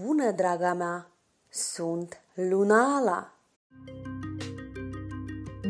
Bună, draga mea! Sunt Lunala!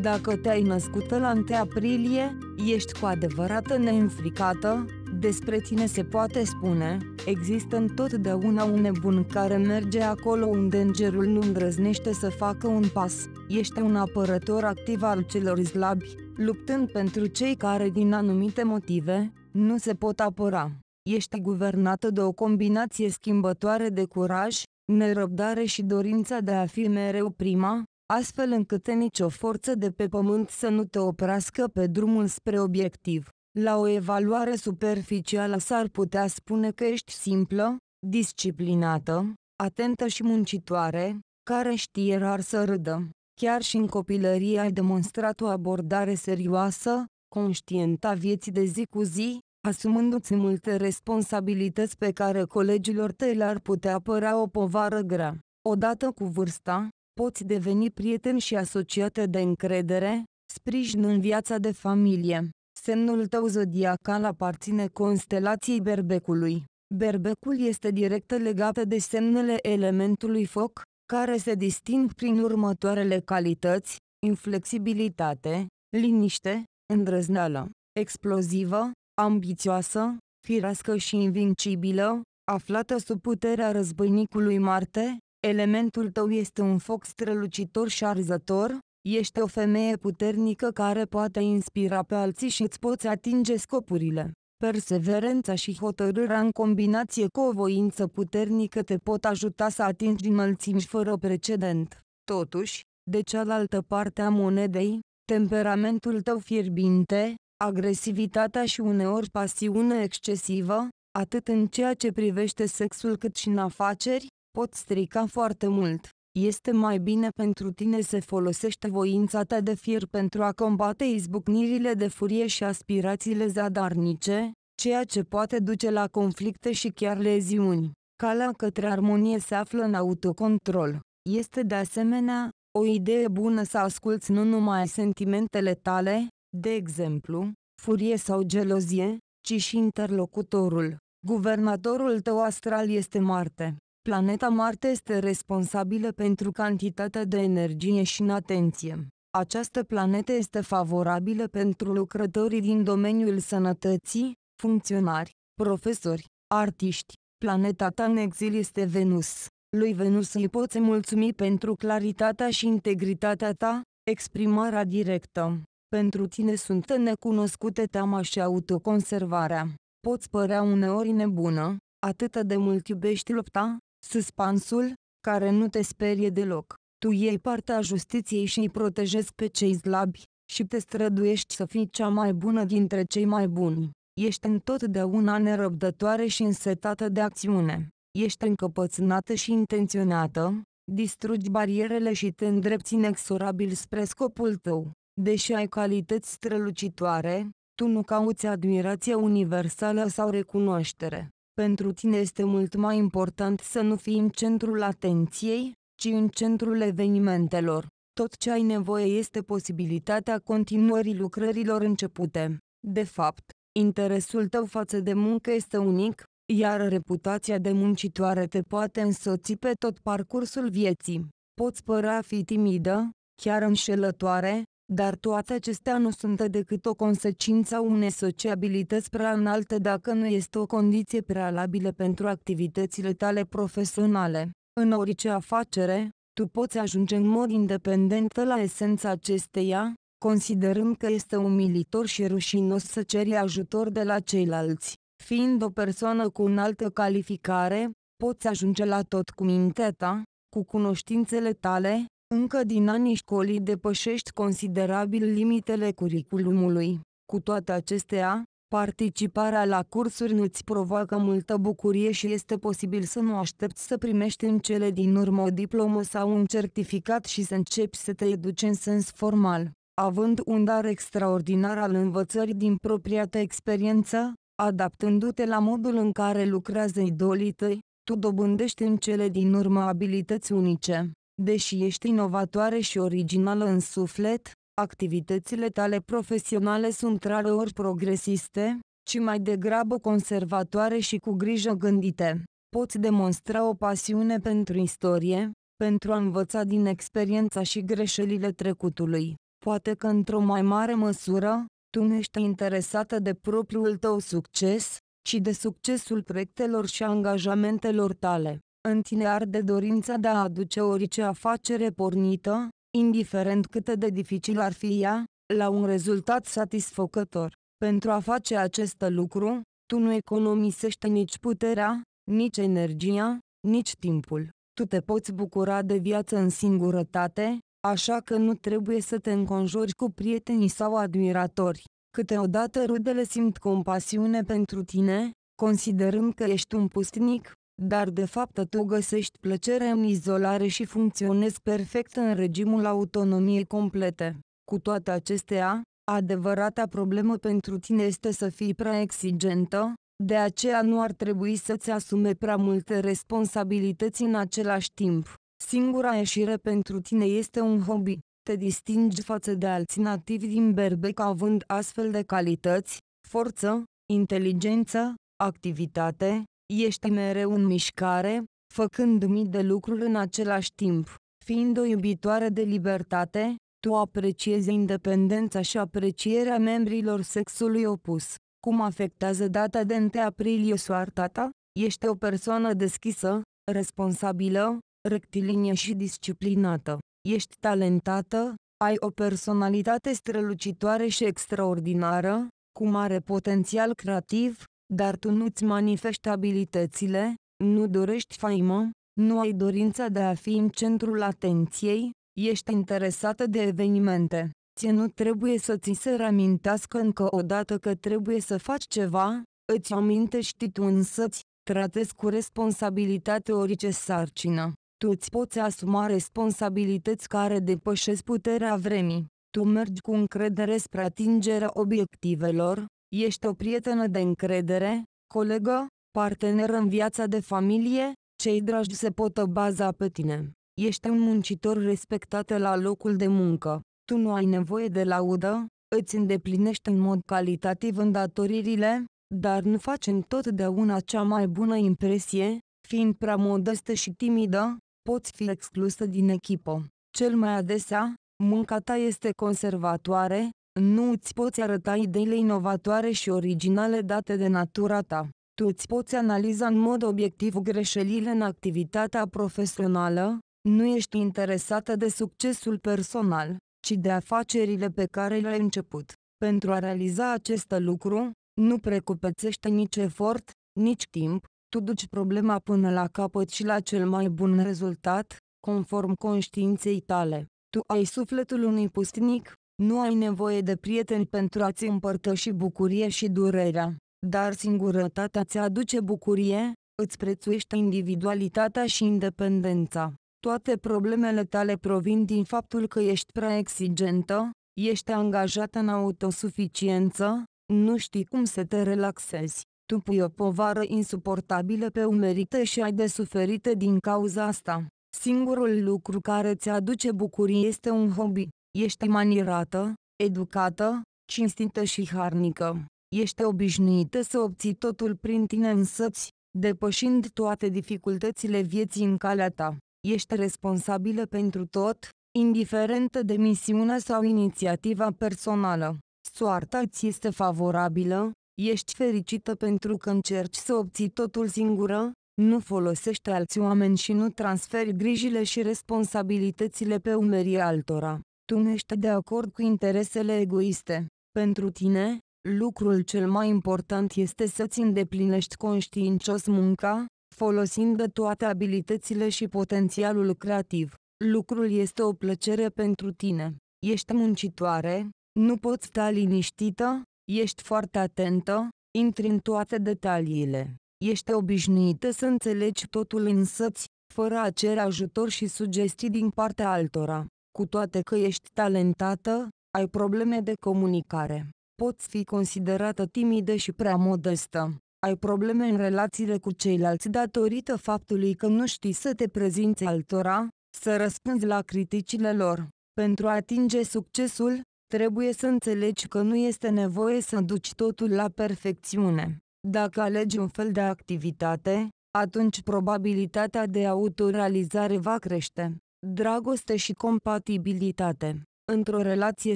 Dacă te-ai născut pe la 1 aprilie, ești cu adevărat neînfricată, despre tine se poate spune, există întotdeauna un nebun care merge acolo unde îngerul nu îndrăznește să facă un pas. Ești un apărător activ al celor slabi, luptând pentru cei care din anumite motive, nu se pot apăra ești guvernată de o combinație schimbătoare de curaj, nerăbdare și dorința de a fi mereu prima, astfel încât nicio forță de pe pământ să nu te oprească pe drumul spre obiectiv. La o evaluare superficială s-ar putea spune că ești simplă, disciplinată, atentă și muncitoare, care știe rar să râdă. Chiar și în copilărie ai demonstrat o abordare serioasă, conștientă a vieții de zi cu zi, asumându-ți multe responsabilități pe care colegilor tăi le-ar putea părea o povară grea. Odată cu vârsta, poți deveni prieten și asociate de încredere, sprijin în viața de familie. Semnul tău zodiacal aparține constelației berbecului. Berbecul este direct legat de semnele elementului foc, care se disting prin următoarele calități, inflexibilitate, liniște, îndrăzneală, explozivă, ambițioasă, firească și invincibilă, aflată sub puterea războinicului Marte, elementul tău este un foc strălucitor și arzător, ești o femeie puternică care poate inspira pe alții și îți poți atinge scopurile. Perseverența și hotărârea în combinație cu o voință puternică te pot ajuta să atingi înălțimi fără precedent. Totuși, de cealaltă parte a monedei, temperamentul tău fierbinte, agresivitatea și uneori pasiune excesivă, atât în ceea ce privește sexul cât și în afaceri, pot strica foarte mult. Este mai bine pentru tine să folosești voința ta de fier pentru a combate izbucnirile de furie și aspirațiile zadarnice, ceea ce poate duce la conflicte și chiar leziuni. Calea către armonie se află în autocontrol. Este de asemenea o idee bună să asculți nu numai sentimentele tale, de exemplu, furie sau gelozie, ci și interlocutorul. Guvernatorul tău astral este Marte. Planeta Marte este responsabilă pentru cantitatea de energie și atenție. Această planetă este favorabilă pentru lucrătorii din domeniul sănătății, funcționari, profesori, artiști. Planeta ta în exil este Venus. Lui Venus îi poți mulțumi pentru claritatea și integritatea ta, exprimarea directă, pentru tine sunt necunoscute teama și autoconservarea. Poți părea uneori nebună, atât de mult iubești lupta, suspansul, care nu te sperie deloc. Tu iei partea justiției și îi protejezi pe cei slabi, și te străduiești să fii cea mai bună dintre cei mai buni. Ești întotdeauna nerăbdătoare și însetată de acțiune. Ești încăpățânată și intenționată, distrugi barierele și te îndrepți inexorabil spre scopul tău. Deși ai calități strălucitoare, tu nu cauți admirație universală sau recunoaștere. Pentru tine este mult mai important să nu fii în centrul atenției, ci în centrul evenimentelor. Tot ce ai nevoie este posibilitatea continuării lucrărilor începute. De fapt, interesul tău față de muncă este unic, iar reputația de muncitoare te poate însoți pe tot parcursul vieții. Poți părea a fi timidă, chiar înșelătoare, dar toate acestea nu sunt decât o consecință a unei sociabilități prea înalte dacă nu este o condiție prealabilă pentru activitățile tale profesionale. În orice afacere, tu poți ajunge în mod independent la esența acesteia, considerând că este umilitor și rușinos să ceri ajutor de la ceilalți. Fiind o persoană cu înaltă calificare, poți ajunge la tot cu mintea ta, cu cunoștințele tale, încă din anii școlii depășești considerabil limitele curiculumului. Cu toate acestea, participarea la cursuri îți provoacă multă bucurie și este posibil să nu aștepți să primești în cele din urmă o diplomă sau un certificat și să începi să te educi în sens formal. Având un dar extraordinar al învățării din propria ta experiență, adaptându-te la modul în care lucrează idolii tăi, tu dobândești în cele din urmă abilități unice. Deși ești inovatoare și originală în suflet, activitățile tale profesionale sunt rareori progresiste, ci mai degrabă conservatoare și cu grijă gândite. Poți demonstra o pasiune pentru istorie, pentru a învăța din experiența și greșelile trecutului. Poate că într-o mai mare măsură, tu nu ești interesată de propriul tău succes, ci de succesul proiectelor și angajamentelor tale. În tine arde dorința de a aduce orice afacere pornită, indiferent cât de dificil ar fi ea, la un rezultat satisfăcător. Pentru a face acest lucru, tu nu economisești nici puterea, nici energia, nici timpul. Tu te poți bucura de viață în singurătate, așa că nu trebuie să te înconjori cu prietenii sau admiratori. Câteodată rudele simt compasiune pentru tine, considerând că ești un pustnic, dar de fapt tu găsești plăcere în izolare și funcționezi perfect în regimul autonomiei complete. Cu toate acestea, adevărata problemă pentru tine este să fii prea exigentă, de aceea nu ar trebui să-ți asume prea multe responsabilități în același timp. Singura ieșire pentru tine este un hobby. Te distingi față de alți nativi din Berbec având astfel de calități, forță, inteligență, activitate, Ești mereu în mișcare, făcând mii de lucruri în același timp. Fiind o iubitoare de libertate, tu apreciezi independența și aprecierea membrilor sexului opus. Cum afectează data de 1 aprilie soarta ta? Ești o persoană deschisă, responsabilă, rectilinie și disciplinată. Ești talentată, ai o personalitate strălucitoare și extraordinară, cu mare potențial creativ, dar tu nu-ți manifesti abilitățile, nu dorești faimă, nu ai dorința de a fi în centrul atenției, ești interesată de evenimente. Ție nu trebuie să ți se reamintească încă o dată că trebuie să faci ceva, îți amintești tu însă-ți, tratezi cu responsabilitate orice sarcină. Tu îți poți asuma responsabilități care depășesc puterea vremii. Tu mergi cu încredere spre atingerea obiectivelor, Ești o prietenă de încredere, colegă, partener în viața de familie, cei dragi se pot baza pe tine. Ești un muncitor respectat la locul de muncă. Tu nu ai nevoie de laudă, îți îndeplinești în mod calitativ îndatoririle, dar nu faci întotdeauna cea mai bună impresie, fiind prea modestă și timidă, poți fi exclusă din echipă. Cel mai adesea, munca ta este conservatoare, nu îți poți arăta ideile inovatoare și originale date de natura ta. Tu îți poți analiza în mod obiectiv greșelile în activitatea profesională, nu ești interesată de succesul personal, ci de afacerile pe care le-ai început. Pentru a realiza acest lucru, nu precupețește nici efort, nici timp, tu duci problema până la capăt și la cel mai bun rezultat, conform conștiinței tale. Tu ai sufletul unui pustnic. Nu ai nevoie de prieteni pentru a-ți împărtăși bucurie și durerea, dar singurătatea ți aduce bucurie, îți prețuiești individualitatea și independența. Toate problemele tale provin din faptul că ești prea exigentă, ești angajată în autosuficiență, nu știi cum să te relaxezi. Tu pui o povară insuportabilă pe umerii și ai de suferite din cauza asta. Singurul lucru care ți aduce bucurie este un hobby. Ești manierată, educată, cinstită și harnică. Ești obișnuită să obții totul prin tine însăți, depășind toate dificultățile vieții în calea ta. Ești responsabilă pentru tot, indiferentă de misiunea sau inițiativa personală. Soarta ți este favorabilă, ești fericită pentru că încerci să obții totul singură, nu folosești alți oameni și nu transferi grijile și responsabilitățile pe umerii altora. Tu nu ești de acord cu interesele egoiste. Pentru tine, lucrul cel mai important este să-ți îndeplinești conștiincios munca, folosind de toate abilitățile și potențialul creativ. Lucrul este o plăcere pentru tine. Ești muncitoare, nu poți sta liniștită, ești foarte atentă, intri în toate detaliile. Ești obișnuită să înțelegi totul însăți, fără a cere ajutor și sugestii din partea altora. Cu toate că ești talentată, ai probleme de comunicare. Poți fi considerată timidă și prea modestă. Ai probleme în relațiile cu ceilalți datorită faptului că nu știi să te prezinți altora, să răspunzi la criticile lor. Pentru a atinge succesul, trebuie să înțelegi că nu este nevoie să duci totul la perfecțiune. Dacă alegi un fel de activitate, atunci probabilitatea de autorealizare va crește. Dragoste și compatibilitate. Într-o relație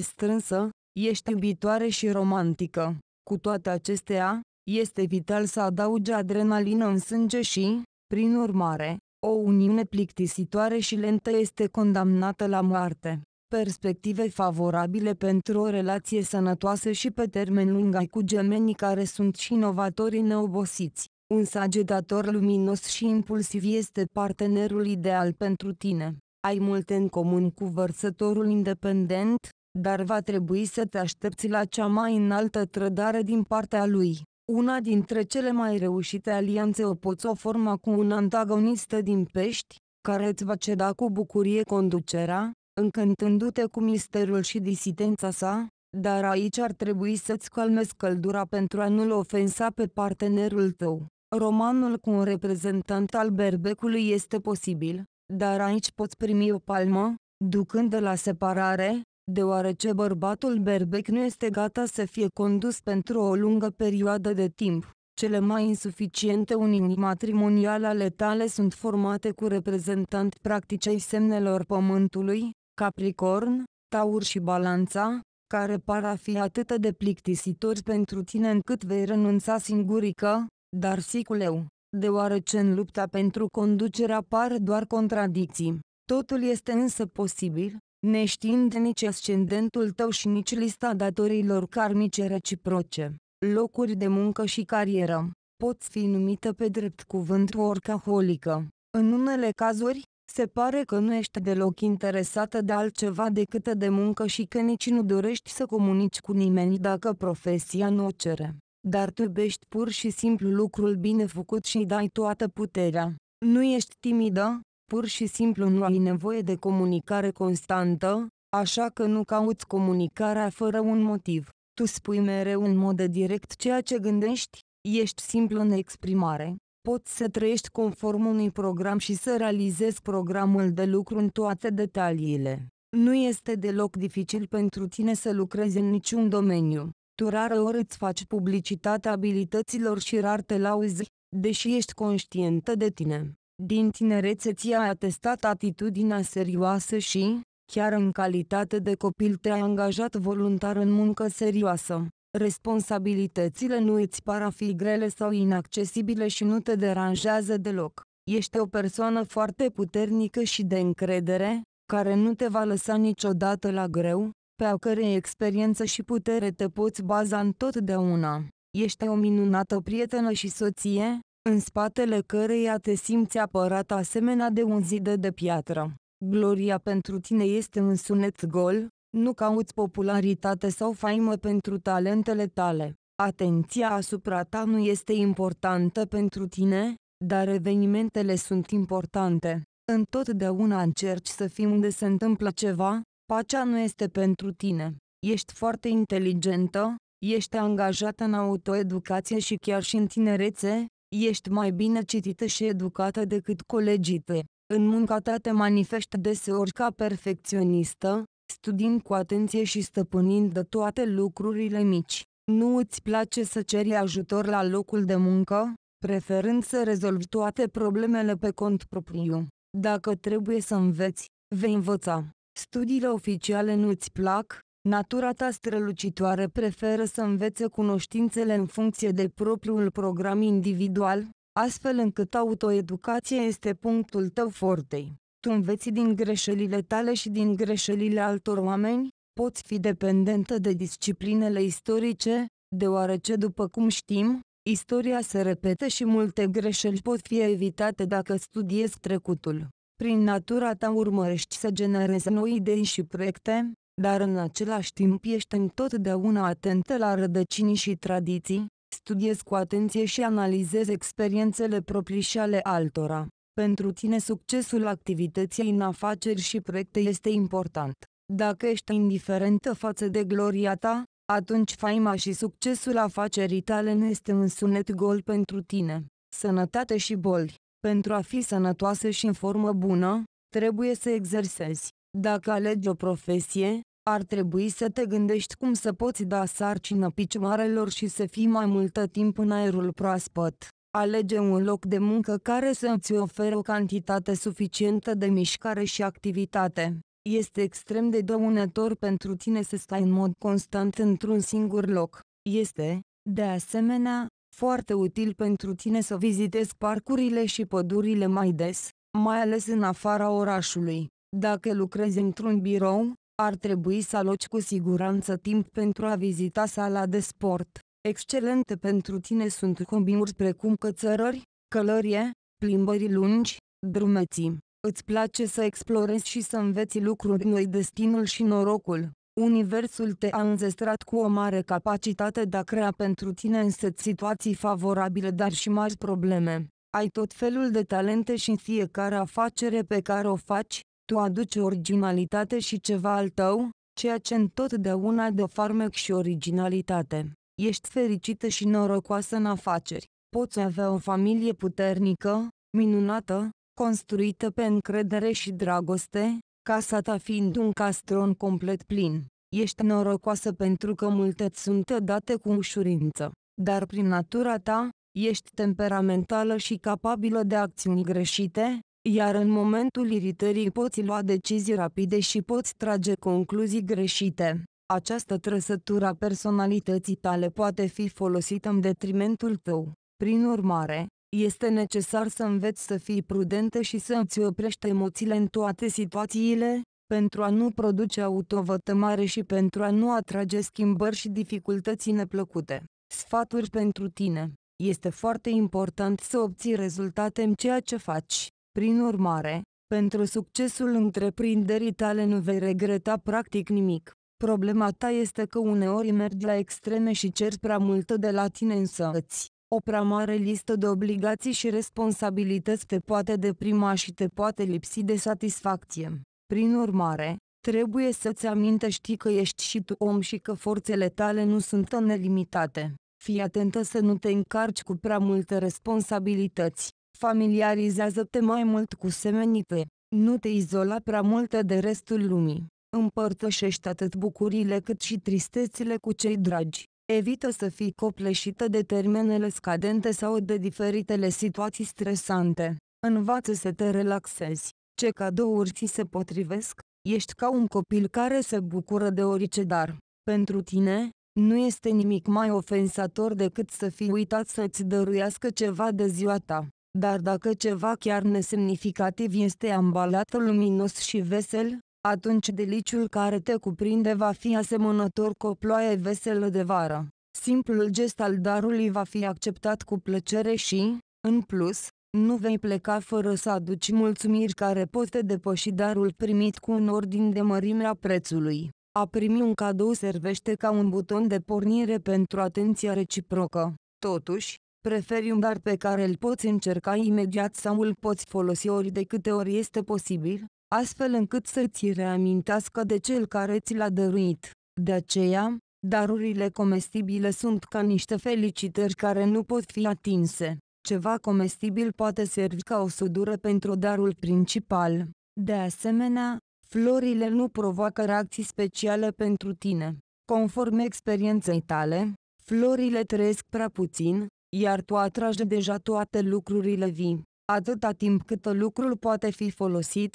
strânsă, ești iubitoare și romantică. Cu toate acestea, este vital să adaugi adrenalină în sânge și, prin urmare, o uniune plictisitoare și lentă este condamnată la moarte. Perspective favorabile pentru o relație sănătoasă și pe termen lung ai cu gemenii care sunt și inovatorii neobosiți. Un sagedator luminos și impulsiv este partenerul ideal pentru tine ai multe în comun cu vărsătorul independent, dar va trebui să te aștepți la cea mai înaltă trădare din partea lui. Una dintre cele mai reușite alianțe o poți o forma cu un antagonist din pești, care îți va ceda cu bucurie conducerea, încântându-te cu misterul și disidența sa, dar aici ar trebui să-ți calmezi căldura pentru a nu-l ofensa pe partenerul tău. Romanul cu un reprezentant al berbecului este posibil, dar aici poți primi o palmă, ducând de la separare, deoarece bărbatul berbec nu este gata să fie condus pentru o lungă perioadă de timp. Cele mai insuficiente uniuni matrimoniale ale tale sunt formate cu reprezentanți practicei semnelor pământului, Capricorn, Taur și Balanța, care par a fi atât de plictisitori pentru tine încât vei renunța singurică, dar siculeu, deoarece în lupta pentru conducere apar doar contradicții. Totul este însă posibil, neștiind nici ascendentul tău și nici lista datorilor karmice reciproce. Locuri de muncă și carieră poți fi numită pe drept cuvânt orcaholică. În unele cazuri, se pare că nu ești deloc interesată de altceva decât de muncă și că nici nu dorești să comunici cu nimeni dacă profesia nu o cere dar tu iubești pur și simplu lucrul bine făcut și îi dai toată puterea. Nu ești timidă, pur și simplu nu ai nevoie de comunicare constantă, așa că nu cauți comunicarea fără un motiv. Tu spui mereu în mod direct ceea ce gândești, ești simplu în exprimare. Poți să trăiești conform unui program și să realizezi programul de lucru în toate detaliile. Nu este deloc dificil pentru tine să lucrezi în niciun domeniu. Tu rară ori îți faci publicitatea abilităților și rar te lauzi, deși ești conștientă de tine. Din tinerețe ți-ai atestat atitudinea serioasă și, chiar în calitate de copil te-ai angajat voluntar în muncă serioasă. Responsabilitățile nu îți par a fi grele sau inaccesibile și nu te deranjează deloc. Ești o persoană foarte puternică și de încredere, care nu te va lăsa niciodată la greu, pe a cărei experiență și putere te poți baza întotdeauna. Ești o minunată prietenă și soție, în spatele căreia te simți apărat asemenea de un zid de piatră. Gloria pentru tine este un sunet gol, nu cauți popularitate sau faimă pentru talentele tale. Atenția asupra ta nu este importantă pentru tine, dar evenimentele sunt importante. Întotdeauna încerci să fii unde se întâmplă ceva, Pacea nu este pentru tine. Ești foarte inteligentă, ești angajată în autoeducație și chiar și în tinerețe, ești mai bine citită și educată decât colegii tăi. În munca ta te manifestă deseori ca perfecționistă, studiind cu atenție și stăpânind de toate lucrurile mici. Nu îți place să ceri ajutor la locul de muncă, preferând să rezolvi toate problemele pe cont propriu. Dacă trebuie să înveți, vei învăța. Studiile oficiale nu-ți plac? Natura ta strălucitoare preferă să învețe cunoștințele în funcție de propriul program individual, astfel încât autoeducația este punctul tău fortei. Tu înveți din greșelile tale și din greșelile altor oameni, poți fi dependentă de disciplinele istorice, deoarece după cum știm, istoria se repete și multe greșeli pot fi evitate dacă studiezi trecutul. Prin natura ta urmărești să generezi noi idei și proiecte, dar în același timp ești întotdeauna atentă la rădăcini și tradiții, studiezi cu atenție și analizezi experiențele proprii și ale altora. Pentru tine succesul activității în afaceri și proiecte este important. Dacă ești indiferentă față de gloria ta, atunci faima și succesul afacerii tale nu este un sunet gol pentru tine. Sănătate și boli pentru a fi sănătoasă și în formă bună, trebuie să exersezi. Dacă alegi o profesie, ar trebui să te gândești cum să poți da sarcină picioarelor și să fii mai multă timp în aerul proaspăt. Alege un loc de muncă care să îți ofere o cantitate suficientă de mișcare și activitate. Este extrem de dăunător pentru tine să stai în mod constant într-un singur loc. Este, de asemenea, foarte util pentru tine să vizitezi parcurile și pădurile mai des, mai ales în afara orașului. Dacă lucrezi într-un birou, ar trebui să aloci cu siguranță timp pentru a vizita sala de sport. Excelente pentru tine sunt combinuri precum cățărări, călărie, plimbări lungi, drumeții. Îți place să explorezi și să înveți lucruri noi destinul și norocul. Universul te-a înzestrat cu o mare capacitate de a crea pentru tine însă situații favorabile dar și mari probleme. Ai tot felul de talente și în fiecare afacere pe care o faci, tu aduci originalitate și ceva al tău, ceea ce întotdeauna dă farmec și originalitate. Ești fericită și norocoasă în afaceri. Poți avea o familie puternică, minunată, construită pe încredere și dragoste, casa ta fiind un castron complet plin. Ești norocoasă pentru că multe ți sunt date cu ușurință, dar prin natura ta, ești temperamentală și capabilă de acțiuni greșite, iar în momentul iritării poți lua decizii rapide și poți trage concluzii greșite. Această trăsătură a personalității tale poate fi folosită în detrimentul tău. Prin urmare, este necesar să înveți să fii prudentă și să îți oprești emoțiile în toate situațiile, pentru a nu produce autovătămare și pentru a nu atrage schimbări și dificultăți neplăcute. Sfaturi pentru tine. Este foarte important să obții rezultate în ceea ce faci. Prin urmare, pentru succesul întreprinderii tale nu vei regreta practic nimic. Problema ta este că uneori mergi la extreme și ceri prea multă de la tine însăți. O prea mare listă de obligații și responsabilități te poate deprima și te poate lipsi de satisfacție. Prin urmare, trebuie să-ți amintești că ești și tu om și că forțele tale nu sunt nelimitate. Fii atentă să nu te încarci cu prea multe responsabilități. Familiarizează-te mai mult cu semenite. Nu te izola prea mult de restul lumii. Împărtășește atât bucurile cât și tristețile cu cei dragi. Evită să fii copleșită de termenele scadente sau de diferitele situații stresante. Învață să te relaxezi. Ce cadouri ți se potrivesc? Ești ca un copil care se bucură de orice dar. Pentru tine, nu este nimic mai ofensator decât să fii uitat să-ți dăruiască ceva de ziua ta. Dar dacă ceva chiar nesemnificativ este ambalat luminos și vesel, atunci deliciul care te cuprinde va fi asemănător cu o ploaie veselă de vară. Simplul gest al darului va fi acceptat cu plăcere și, în plus, nu vei pleca fără să aduci mulțumiri care pot te depăși darul primit cu un ordin de a prețului. A primi un cadou servește ca un buton de pornire pentru atenția reciprocă. Totuși, preferi un dar pe care îl poți încerca imediat sau îl poți folosi ori de câte ori este posibil, astfel încât să ți reamintească de cel care ți l-a dăruit. De aceea, darurile comestibile sunt ca niște felicitări care nu pot fi atinse. Ceva comestibil poate servi ca o sudură pentru darul principal. De asemenea, florile nu provoacă reacții speciale pentru tine. Conform experienței tale, florile trăiesc prea puțin, iar tu atragi deja toate lucrurile vii. Atâta timp cât lucrul poate fi folosit,